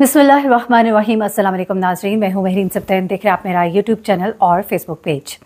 बिसमीम अल्लाम नाजरीन मैं हूँ महरीन सप्तन देख रहे हैं आप मेरा यूट्यूब चैनल और फेसबुक पेज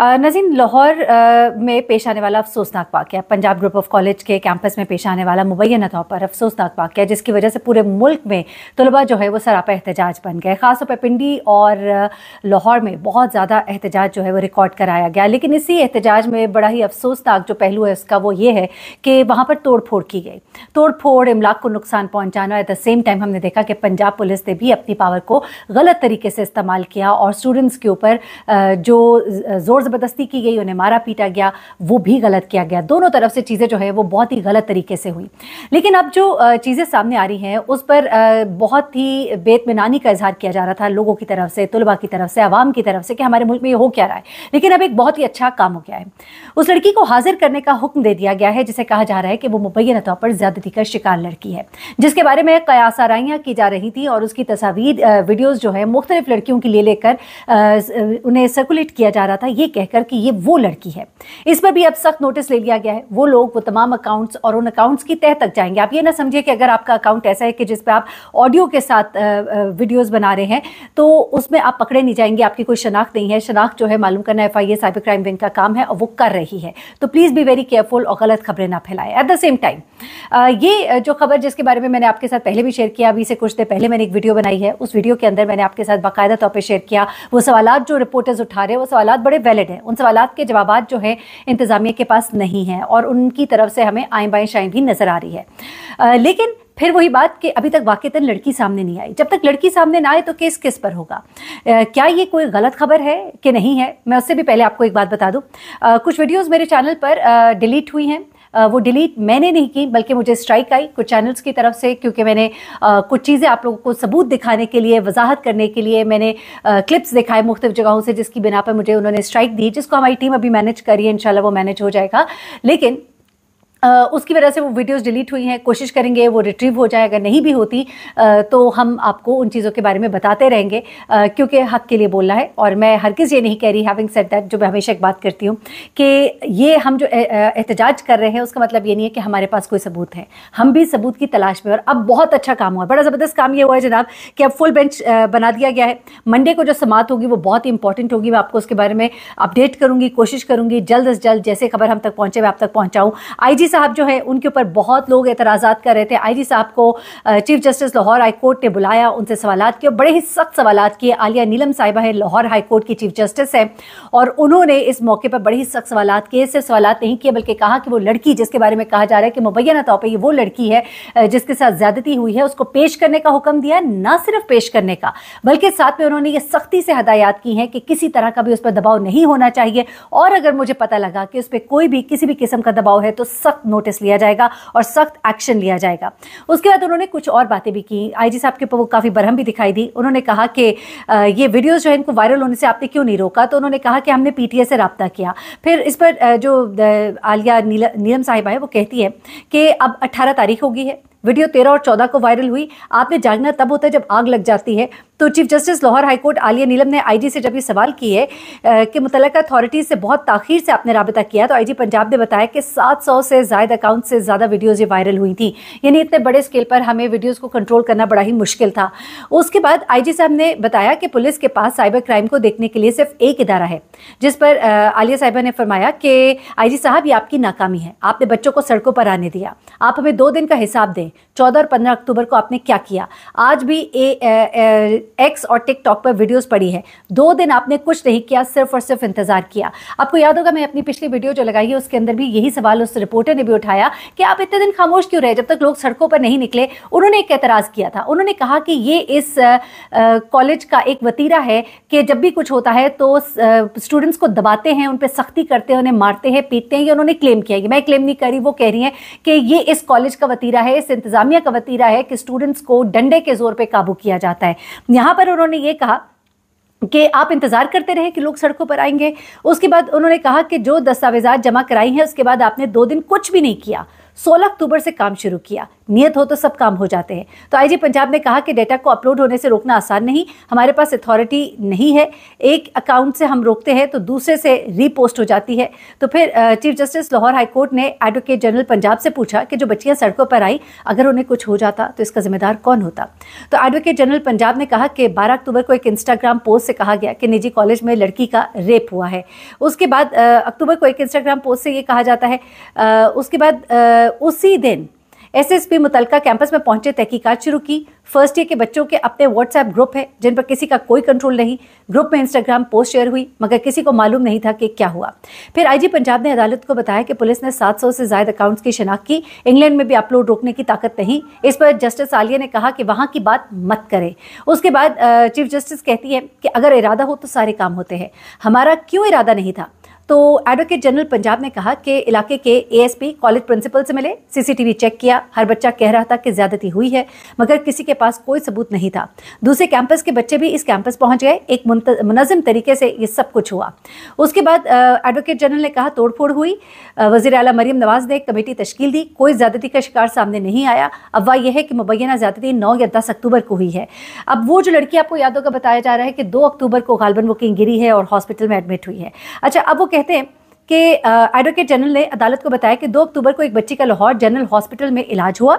नजीन लाहौर में पेश आने वाला अफसोसनाक वाक्य पंजाब ग्रुप ऑफ कॉलेज के कैंपस में पेश आने वाला मुबैया तौर पर अफसोसनाक वाक्य जिसकी वजह से पूरे मुल्क में तलबा जो है वो सरापा एहतजाज बन गए ख़ासतौर पर पिंडी और लाहौर में बहुत ज़्यादा एहतजाज जो है वो रिकॉर्ड कराया गया लेकिन इसी एहतजाज में बड़ा ही अफसोसनाक जो पहलू है उसका वो ये है कि वहाँ पर तोड़ की गई तोड़ फोड़ इमलाक को नुकसान पहुँचाना एट द सेम टाइम हमने देखा कि पंजाब पुलिस ने भी अपनी पावर को गलत तरीके से इस्तेमाल किया और स्टूडेंट्स के ऊपर जो ज़ोर ज़बरदस्ती की गई उन्हें मारा पीटा गया वो भी गलत किया गया दोनों तरफ से चीज़ें जो है वो बहुत ही गलत तरीके से हुई लेकिन अब जो चीज़ें सामने आ रही हैं उस पर बहुत ही बेतमिनानी का इजहार किया जा रहा था लोगों की तरफ से तलबा की तरफ से आवाम की तरफ से कि हमारे मुल्क में ये हो क्या रहा है लेकिन अब एक बहुत ही अच्छा काम हो गया है उस लड़की को हाजिर करने का हुक्म दे दिया गया है जिसे कहा जा रहा है कि वो मुबैन तौर पर ज्यादती का शिकार लड़की है जिसके बारे में कयासाराइयाँ की जा रही थी और उसकी तस्वीर वीडियोज़ जो है मुख्तलिफ लड़कियों की ले लेकर उन्हें सर्कुलेट किया जा रहा रहा था ये कहकर कि ये वो लड़की है इस पर भी अब सख्त नोटिस ले लिया गया है वो लोग वो तमाम अकाउंट्स और उन अकाउंट्स की तह तक जाएंगे आप ये ना समझिए कि अगर आपका अकाउंट ऐसा है कि जिस पर आप ऑडियो के साथ वीडियोस बना रहे हैं तो उसमें आप पकड़े नहीं जाएंगे आपकी कोई शनाख्त नहीं है शनाख्त जो है मालूम करना F I cyber crime wing का काम है और वो कर रही है तो प्लीज़ भी वेरी केयरफुल और गलत खबरें ना फैलाएं एट द सेम टाइम ये जो खबर जिसके बारे में मैंने आपके साथ पहले भी शेयर किया अभी से कुछ देर पहले मैंने एक वीडियो बनाई है उस वीडियो के अंदर मैंने आपके साथ बाकायदा तौर पर शेयर किया वो सवाल जो रिपोर्टर्स उठा रहे हैं वो सवाल बड़े वैलिड हैं उन सवाल के जवाब जो है इंतज़ामिया के पास नहीं है और उनकी तरफ से हमें आए बाएं शाएं भी नज़र आ रही है लेकिन फिर वही बात कि अभी तक वाकई लड़की सामने नहीं आई जब तक लड़की सामने ना आए तो केस किस पर होगा आ, क्या ये कोई गलत खबर है कि नहीं है मैं उससे भी पहले आपको एक बात बता दूँ कुछ वीडियोज़ मेरे चैनल पर डिलीट हुई हैं वो डिलीट मैंने नहीं की बल्कि मुझे स्ट्राइक आई कुछ चैनल्स की तरफ से क्योंकि मैंने कुछ चीज़ें आप लोगों को सबूत दिखाने के लिए वजाहत करने के लिए मैंने क्लिप्स दिखाए मुख्त जगहों से जिसकी बिना पर मुझे उन्होंने स्ट्राइक दी जिसको हमारी टीम अभी मैनेज करी है इन वो मैनेज हो जाएगा लेकिन उसकी वजह से वो वीडियोस डिलीट हुई हैं कोशिश करेंगे वो रिट्रीव हो जाए अगर नहीं भी होती तो हम आपको उन चीज़ों के बारे में बताते रहेंगे क्योंकि हक के लिए बोलना है और मैं हर किस ये नहीं कह रही हैविंग सेट दैट जो मैं हमेशा एक बात करती हूँ कि ये हम जो एहतजाज कर रहे हैं उसका मतलब ये नहीं है कि हमारे पास कोई सबूत है हम भी सबूत की तलाश में और अब बहुत अच्छा काम हुआ बड़ा ज़बरदस्त काम ये हुआ है जनाब कि अब फुल बेंच बना दिया गया है मंडे को जो समात होगी वो बहुत ही इंपॉर्टेंट होगी मैं आपको उसके बारे में अपडेट करूँगी कोशिश करूँगी जल्द अज़ जल्द जैसे खबर हम तक पहुँचे मैं आप तक पहुँचाऊँ आई साहब जो है उनके ऊपर बहुत लोग एतराजा कर रहे थे आई जी साहब को chief justice Lahore high court ने बुलाया उनसे सवाल किए बड़े ही सख्त सवाल किए आलिया नीलम साहिबा है लाहौर हाई कोर्ट की चीफ जस्टिस है और उन्होंने इस मौके पर बड़े ही सख्त सवाल किए सिर्फ सवाल नहीं किए बल्कि कहा कि वो लड़की जिसके बारे में कहा जा रहा है कि मुबैना तौर पर ये वो लड़की है जिसके साथ ज्यादती हुई है उसको पेश करने का हुक्म दिया ना सिर्फ पेश करने का बल्कि साथ में उन्होंने ये सख्ती से हदायत की है कि किसी तरह का भी उस पर दबाव नहीं होना चाहिए और अगर मुझे पता लगा कि उस पर कोई भी किसी भी किस्म का दबाव है तो सख्त सख्त नोटिस लिया जाएगा और सख्त एक्शन लिया जाएगा उसके बाद उन्होंने कुछ और बातें भी की आईजी साहब के ऊपर वो काफ़ी बरहम भी दिखाई दी उन्होंने कहा कि ये वीडियोज़ जो है इनको वायरल होने से आपने क्यों नहीं रोका तो उन्होंने कहा कि हमने पीटीए से रबता किया फिर इस पर जो आलिया नीलम साहिबा है वो कहती है कि अब अट्ठारह तारीख होगी है वीडियो तेरह और चौदह को वायरल हुई आपने जागना तब होता है जब आग लग जाती है तो chief justice Lahore high court Aliya Neelam ने आईजी से जब ये सवाल किए कि मुतल अथॉरिटीज़ से बहुत ताखिर से आपने रबता किया तो आईजी पंजाब ने बताया कि 700 से ज्यादा अकाउंट से ज़्यादा वीडियोज़ ये वायरल हुई थी यानी इतने बड़े स्केल पर हमें वीडियोज़ को कंट्रोल करना बड़ा ही मुश्किल था उसके बाद आई साहब ने बताया कि पुलिस के पास साइबर क्राइम को देखने के लिए सिर्फ एक इदारा है जिस पर आलिया साहिबा ने फरमाया कि आई साहब ये आपकी नाकामी है आपने बच्चों को सड़कों पर आने दिया आप हमें दो दिन का हिसाब दें चौदह और पंद्रह अक्टूबर को आपने क्या किया आज भी ए, ए, ए, एक्स और टिकटॉक पर वीडियोस पड़ी है दो दिन आपने कुछ नहीं किया सिर्फ और सिर्फ इंतजार किया आपको याद होगा मैं अपनी पिछली वीडियो जो लगाई है उसके अंदर भी यही सवाल उस रिपोर्टर ने भी उठाया कि आप इतने दिन खामोश क्यों रहे जब तक लोग सड़कों पर नहीं निकले उन्होंने एक एतराज़ किया था उन्होंने कहा कि ये इस कॉलेज का एक वतीरा है कि जब भी कुछ होता है तो स्टूडेंट्स को दबाते हैं उन पर सख्ती करते हैं उन्हें मारते हैं पीटते हैं ये उन्होंने क्लेम किया मैं क्लेम नहीं करी वो कह रही है कि ये इस कॉलेज का वतीरा है इस इंतजामिया का वतीरा है कि स्टूडेंट्स को डंडे के जोर पर काबू किया जाता है यहाँ पर उन्होंने ये कहा कि आप इंतज़ार करते रहे कि लोग सड़कों पर आएंगे उसके बाद उन्होंने कहा कि जो दस्तावेजात जमा कराई हैं उसके बाद आपने दो दिन कुछ भी नहीं किया 16 अक्टूबर से काम शुरू किया नियत हो तो सब काम हो जाते हैं तो आईजी पंजाब ने कहा कि डेटा को अपलोड होने से रोकना आसान नहीं हमारे पास अथॉरिटी नहीं है एक अकाउंट से हम रोकते हैं तो दूसरे से रीपोस्ट हो जाती है तो फिर चीफ जस्टिस लाहौर हाईकोर्ट ने एडवोकेट जनरल पंजाब से पूछा कि जो बच्चियाँ सड़कों पर आई अगर उन्हें कुछ हो जाता तो इसका जिम्मेदार कौन होता तो एडवोकेट जनरल पंजाब ने कहा कि बारह अक्टूबर को एक इंस्टाग्राम पोस्ट से कहा गया कि निजी कॉलेज में लड़की का रेप हुआ है उसके बाद अक्टूबर को एक इंस्टाग्राम पोस्ट से ये कहा जाता है उसके बाद उसी दिन एसएसपी मुतलका कैंपस में पहुंचे तहकीकात शुरू की फर्स्ट ईयर के बच्चों के अपने व्हाट्सएप ग्रुप है जिन पर किसी का कोई कंट्रोल नहीं ग्रुप में इंस्टाग्राम पोस्ट शेयर हुई मगर किसी को मालूम नहीं था कि क्या हुआ फिर आईजी पंजाब ने अदालत को बताया कि पुलिस ने 700 से ज्यादा अकाउंट्स की शिनाख्त की इंग्लैंड में भी अपलोड रोकने की ताकत नहीं इस पर जस्टिस आलिया ने कहा कि वहां की बात मत करें उसके बाद चीफ जस्टिस कहती है कि अगर इरादा हो तो सारे काम होते हैं हमारा क्यों इरादा नहीं था तो एडवोकेट जनरल पंजाब ने कहा कि इलाके के एएसपी कॉलेज प्रिंसिपल से मिले सीसीटीवी चेक किया हर बच्चा कह रहा था कि ज्यादती हुई है मगर किसी के पास कोई सबूत नहीं था दूसरे कैंपस के बच्चे भी इस कैंपस पहुंच गए एक मुनजिम तरीके से ये सब कुछ हुआ उसके बाद एडवोकेट जनरल ने कहा तोड़फोड़ हुई वजीर अला मरीम नवाज ने कमेटी तश्कील दी कोई ज्यादती का शिकार सामने नहीं आया अफवाह यह है कि मुबैना ज्यादती नौ या दस अक्टूबर को हुई है अब वो जो लड़की आपको यादों का बताया जा रहा है कि दो अक्टूबर को गालबन वो गिरी है और हॉस्पिटल में एडमिट हुई है अच्छा अब वो कह कहते हैं कि एडवोकेट जनरल ने अदालत को बताया कि दो अक्टूबर को एक बच्ची का लाहौर जनरल हॉस्पिटल में इलाज हुआ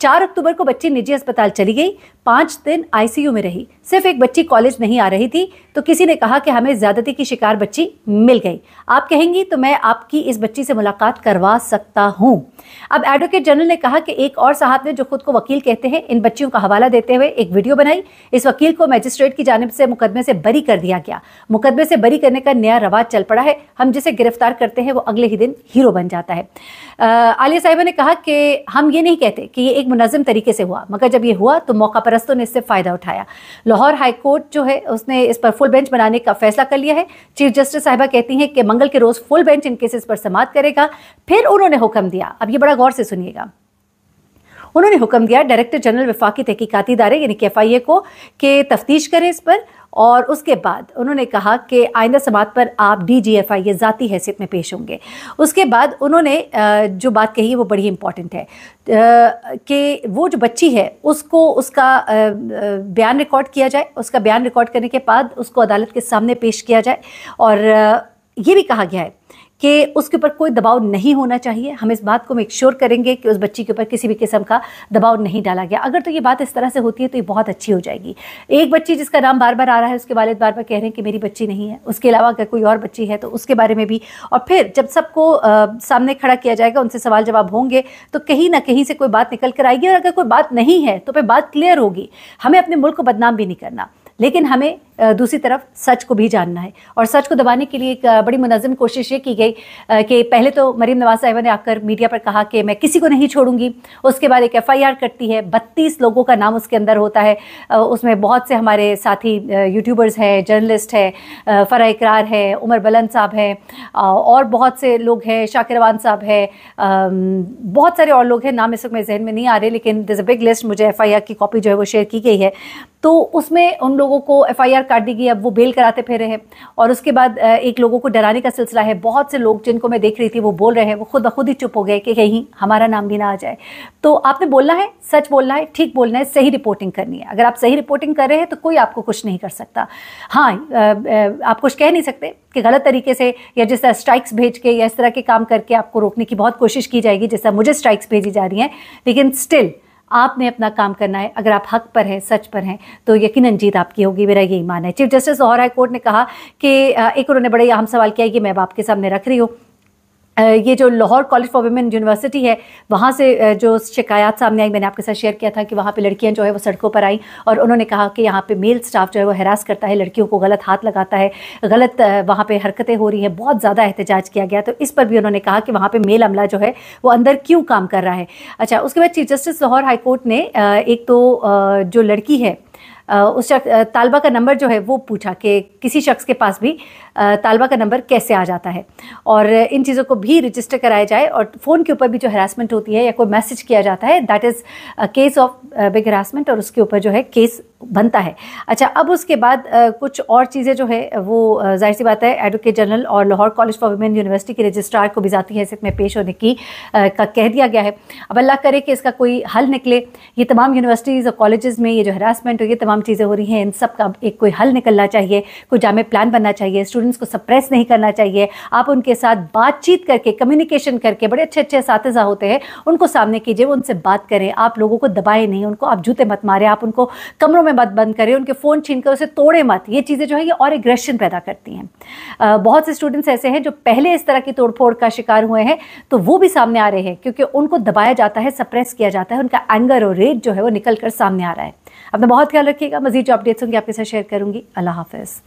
चार अक्टूबर को बच्ची निजी अस्पताल चली गई पाँच दिन आईसीयू में रही सिर्फ एक बच्ची कॉलेज नहीं आ रही थी तो किसी ने कहा कि हमें ज़्यादती की शिकार बच्ची मिल गई आप कहेंगी तो मैं आपकी इस बच्ची से मुलाकात करवा सकता हूँ अब एडवोकेट जनरल ने कहा कि एक और साहब ने जो खुद को वकील कहते हैं इन बच्चियों का हवाला देते हुए एक वीडियो बनाई इस वकील को मैजिस्ट्रेट की जानब से मुकदमे से बरी कर दिया गया मुकदमे से बरी करने का नया रवाज चल पड़ा है हम जिसे गिरफ्तार करते हैं वो अगले ही दिन हीरो बन जाता है आलिया साहिबा ने कहा कि हम ये नहीं कहते कि ये एक मुनजम तरीके से हुआ मगर जब ये हुआ तो मौका परस्तों ने इससे फ़ायदा उठाया लाहौर हाईकोर्ट जो है उसने इस पर फुल बेंच बनाने का फैसला कर लिया है चीफ जस्टिस साहिबा कहती हैं कि मंगल के रोज फुल बेंच इन केसेस पर समाप्त करेगा फिर उन्होंने हुक्म दिया अब ये बड़ा गौर से सुनिएगा उन्होंने हुक्म दिया डायरेक्टर जनरल विफाकी तहकीकती इदारे यानी कि एफ को के तफ्तीश करें इस पर और उसके बाद उन्होंने कहा कि आइंदा समात पर आप डी जी एफ आई ये ज़ाती हैसियत में पेश होंगे उसके बाद उन्होंने जो बात कही वो बड़ी इंपॉर्टेंट है कि वो जो बच्ची है उसको उसका बयान रिकॉर्ड किया जाए उसका बयान रिकॉर्ड करने के बाद उसको अदालत के सामने पेश किया जाए और ये भी कहा गया है कि उसके ऊपर कोई दबाव नहीं होना चाहिए हम इस बात को मेक श्योर करेंगे कि उस बच्ची के ऊपर किसी भी किस्म का दबाव नहीं डाला गया अगर तो ये बात इस तरह से होती है तो ये बहुत अच्छी हो जाएगी एक बच्ची जिसका नाम बार बार आ रहा है उसके वालद बार बार कह रहे हैं कि मेरी बच्ची नहीं है उसके अलावा अगर कोई और बच्ची है तो उसके बारे में भी और फिर जब सबको सामने खड़ा किया जाएगा उनसे सवाल जवाब होंगे तो कहीं ना कहीं से कोई बात निकल कर आएगी और अगर कोई बात नहीं है तो फिर बात क्लियर होगी हमें अपने मुल्क को बदनाम भी नहीं करना लेकिन हमें दूसरी तरफ सच को भी जानना है और सच को दबाने के लिए एक बड़ी मुनजम कोशिश ये की गई कि पहले तो मरीम नवाज साहिबा ने आकर मीडिया पर कहा कि मैं किसी को नहीं छोड़ूंगी उसके बाद एक एफआईआर करती है बत्तीस लोगों का नाम उसके अंदर होता है उसमें बहुत से हमारे साथी यूट्यूबर्स हैं जर्नलिस्ट हैं फ़रा इकरार हैं उमर बलन साहब हैं और बहुत से लोग हैं शाकिरवान साहब हैं बहुत सारे और लोग हैं नाम इस वक्त मेरे जहन में नहीं आ रहे लेकिन दिस अ बिग लिस्ट मुझे एफ की कॉपी जो है वो शेयर की गई है तो उसमें उन लोगों को एफ काट दी गई अब वो बेल कराते फिर हैं और उसके बाद एक लोगों को डराने का सिलसिला है बहुत से लोग जिनको मैं देख रही थी वो बोल रहे हैं वो खुद ब खुद ही चुप हो गए कि कहीं हमारा नाम भी ना आ जाए तो आपने बोलना है सच बोलना है ठीक बोलना है सही रिपोर्टिंग करनी है अगर आप सही रिपोर्टिंग कर रहे हैं तो कोई आपको कुछ नहीं कर सकता हाँ आप कुछ कह नहीं सकते कि गलत तरीके से या जिस तरह स्ट्राइक्स भेज के या इस तरह के काम करके आपको रोकने की बहुत कोशिश की जाएगी जैसा मुझे स्ट्राइक्स भेजी जा रही हैं लेकिन स्टिल आपने अपना काम करना है अगर आप हक पर हैं सच पर हैं तो यकीन जीत आपकी होगी मेरा यही मानना है चीफ जस्टिस और हाई कोर्ट ने कहा कि एक उन्होंने बड़े अहम सवाल किया कि मैं बाप आपके सामने रख रही हूँ ये जो Lahore college for women university है वहाँ से जो शिकायत सामने आई मैंने आपके साथ शेयर किया था कि वहाँ पे लड़कियाँ जो है वो सड़कों पर आई और उन्होंने कहा कि यहाँ पे मेल स्टाफ जो है वो हरास करता है लड़कियों को गलत हाथ लगाता है गलत वहाँ पे हरकतें हो रही हैं बहुत ज़्यादा एहतजाज किया गया तो इस पर भी उन्होंने कहा कि वहाँ पर मेल अमला जो है वो अंदर क्यों काम कर रहा है अच्छा उसके बाद चीफ जस्टिस लाहौर हाईकोर्ट ने एक तो जो लड़की है उस शख्स तालबा का नंबर जो है वो पूछा कि किसी शख्स के पास भी तालबा का नंबर कैसे आ जाता है और इन चीज़ों को भी रजिस्टर कराया जाए और फ़ोन के ऊपर भी जो हरासमेंट होती है या कोई मैसेज किया जाता है that is case of big harassment और उसके ऊपर जो है केस बनता है अच्छा अब उसके बाद कुछ और चीज़ें जो है वो जाहिर सी बात है एडवोकेट जनरल और Lahore college for women university के रजिस्ट्रार को भी ज़ाती हैसियत में पेश होने की का कह दिया गया है अब अल्लाह करे कि इसका कोई हल निकले ये तमाम यूनिवर्सिटीज़ और कॉलेज़ में ये जो हरासमेंट हो ये तमाम चीज़ें हो रही हैं इन सब का एक कोई हल निकलना चाहिए कोई जामे प्लान बनना चाहिए स्टूडेंट स्टूडेंट्स को सप्रेस नहीं करना चाहिए आप उनके साथ बातचीत करके कम्युनिकेशन करके बड़े अच्छे अच्छे इस होते हैं उनको सामने कीजिए उनसे बात करें आप लोगों को दबाए नहीं उनको आप जूते मत मारें आप उनको कमरों में मत बंद करें उनके फ़ोन छीन कर उसे तोड़े मत ये चीज़ें जो है ये और एग्रेशन पैदा करती हैं बहुत से स्टूडेंट्स ऐसे हैं जो पहले इस तरह की तोड़फोड़ का शिकार हुए हैं तो वो भी सामने आ रहे हैं क्योंकि उनको दबाया जाता है सप्रेस किया जाता है उनका एंगर और रेट जो है वो निकल कर सामने आ रहा है अपना बहुत ख्याल रखिएगा मजीद जो अपडेट्स होंगे आपके साथ शेयर करूंगी अल्लाह हाफिज़